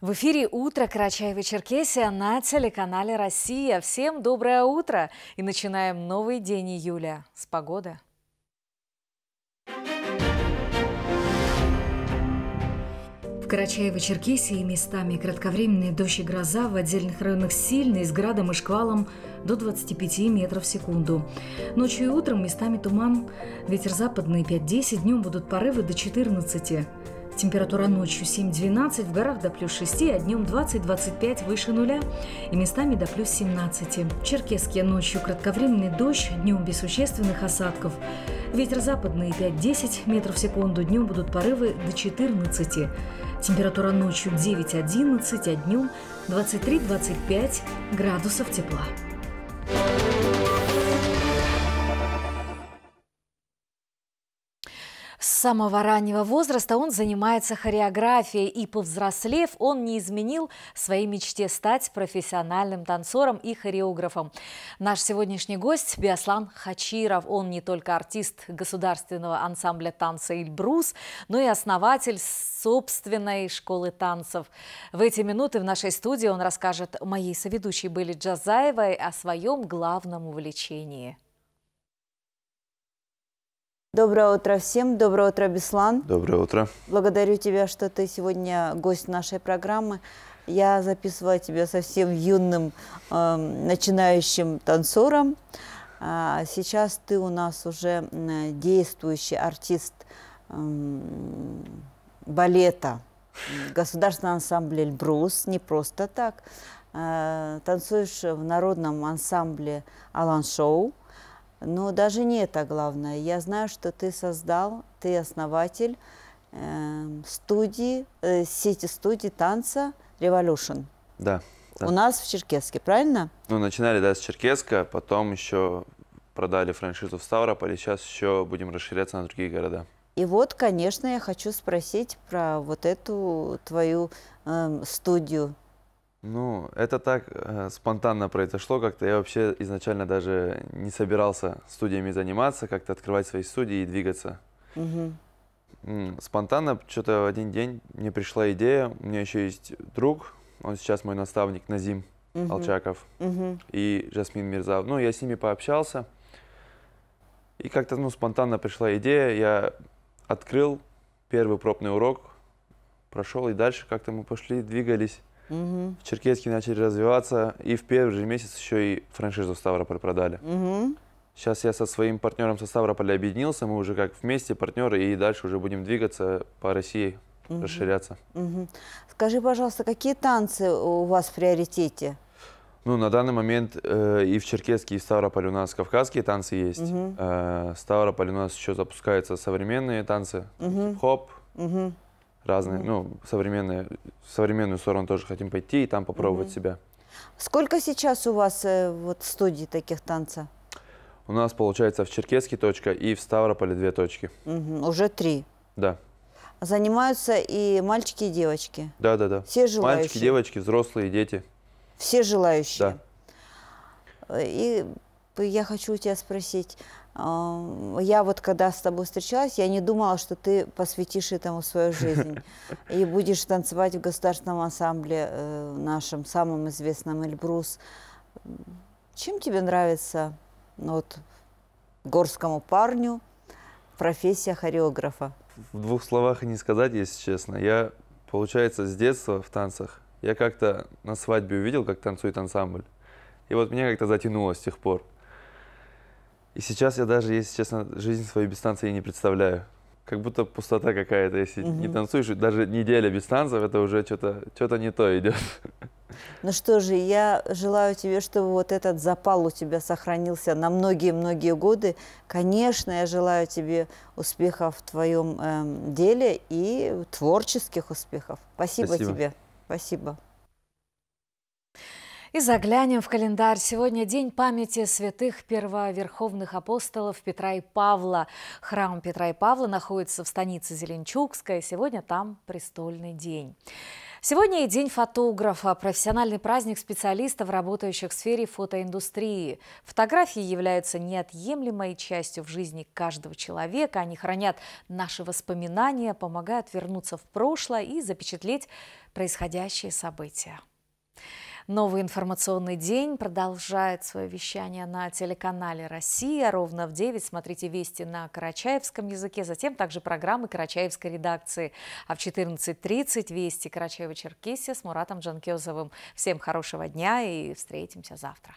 В эфире «Утро Карачаева-Черкесия» на телеканале «Россия». Всем доброе утро! И начинаем новый день июля с погоды. В Карачаево-Черкесии местами кратковременные дождь и гроза, в отдельных районах сильные, с градом и шквалом до 25 метров в секунду. Ночью и утром местами туман, ветер западный 5-10, днем будут порывы до 14 Температура ночью 7-12, в горах до плюс 6, а днем 20-25 выше нуля и местами до плюс 17. В Черкесске ночью кратковременный дождь, днем без существенных осадков. Ветер западный 5-10 метров в секунду, днем будут порывы до 14. Температура ночью 9-11, а днем 23-25 градусов тепла. самого раннего возраста он занимается хореографией, и повзрослев, он не изменил своей мечте стать профессиональным танцором и хореографом. Наш сегодняшний гость – Биаслан Хачиров. Он не только артист государственного ансамбля танца «Ильбрус», но и основатель собственной школы танцев. В эти минуты в нашей студии он расскажет моей соведущей Были Джазаевой о своем главном увлечении – Доброе утро всем. Доброе утро, Беслан. Доброе утро. Благодарю тебя, что ты сегодня гость нашей программы. Я записывала тебя совсем юным э, начинающим танцором. А сейчас ты у нас уже действующий артист э, балета Государственного ансамбля «Эльбрус». Не просто так. Э, танцуешь в народном ансамбле «Алан Шоу». Но даже не это главное. Я знаю, что ты создал, ты основатель э, студии, э, сети студий танца Revolution. Да, да. У нас в Черкеске, правильно? Ну, начинали, да, с Черкеска, потом еще продали франшизу в Ставрополь, и сейчас еще будем расширяться на другие города. И вот, конечно, я хочу спросить про вот эту твою э, студию ну, это так э, спонтанно произошло как-то. Я вообще изначально даже не собирался студиями заниматься, как-то открывать свои студии и двигаться. Угу. Спонтанно что-то в один день мне пришла идея. У меня еще есть друг, он сейчас мой наставник Назим угу. Алчаков угу. и Жасмин Мирзав. Ну, я с ними пообщался. И как-то ну, спонтанно пришла идея. Я открыл первый пробный урок, прошел, и дальше как-то мы пошли, двигались. Угу. В Черкеске начали развиваться, и в первый же месяц еще и франшизу Ставрополь продали. Угу. Сейчас я со своим партнером со Ставрополя объединился, мы уже как вместе партнеры, и дальше уже будем двигаться по России, угу. расширяться. Угу. Скажи, пожалуйста, какие танцы у вас в приоритете? Ну, на данный момент э, и в Черкесске, и в Ставрополе у нас кавказские танцы есть. Угу. Э, Ставрополь у нас еще запускаются современные танцы, угу. хоп. Угу разные, ну, современные, современную сторону тоже хотим пойти и там попробовать себя. Сколько сейчас у вас э, вот студий таких танца? У нас получается в Черкеске точка и в Ставрополе две точки. Угу, уже три. Да. Занимаются и мальчики, и девочки. Да, да, да. Все желающие. Мальчики, девочки, взрослые, дети. Все желающие. Да. Э, и я хочу у тебя спросить. А, я вот когда с тобой встречалась, я не думала, что ты посвятишь этому свою жизнь и будешь танцевать в государственном ансамбле э, нашем, самом известном Эльбрус. Чем тебе нравится ну, вот, горскому парню профессия хореографа? В двух словах не сказать, если честно. Я, получается, с детства в танцах. Я как-то на свадьбе увидел, как танцует ансамбль. И вот меня как-то затянуло с тех пор. И сейчас я даже, если честно, жизнь свою без танца я не представляю. Как будто пустота какая-то, если угу. не танцуешь, даже неделя без танцев, это уже что-то что не то идет. Ну что же, я желаю тебе, чтобы вот этот запал у тебя сохранился на многие-многие годы. Конечно, я желаю тебе успехов в твоем э, эм, деле и творческих успехов. Спасибо, Спасибо. тебе. Спасибо. И заглянем в календарь. Сегодня день памяти святых первоверховных апостолов Петра и Павла. Храм Петра и Павла находится в станице Зеленчукская. Сегодня там престольный день. Сегодня и день фотографа, профессиональный праздник специалистов, работающих в сфере фотоиндустрии. Фотографии являются неотъемлемой частью в жизни каждого человека. Они хранят наши воспоминания, помогают вернуться в прошлое и запечатлеть происходящие события. Новый информационный день продолжает свое вещание на телеканале «Россия». Ровно в 9 смотрите вести на карачаевском языке, затем также программы карачаевской редакции. А в 14.30 вести Карачаева-Черкесия с Муратом Джанкезовым. Всем хорошего дня и встретимся завтра.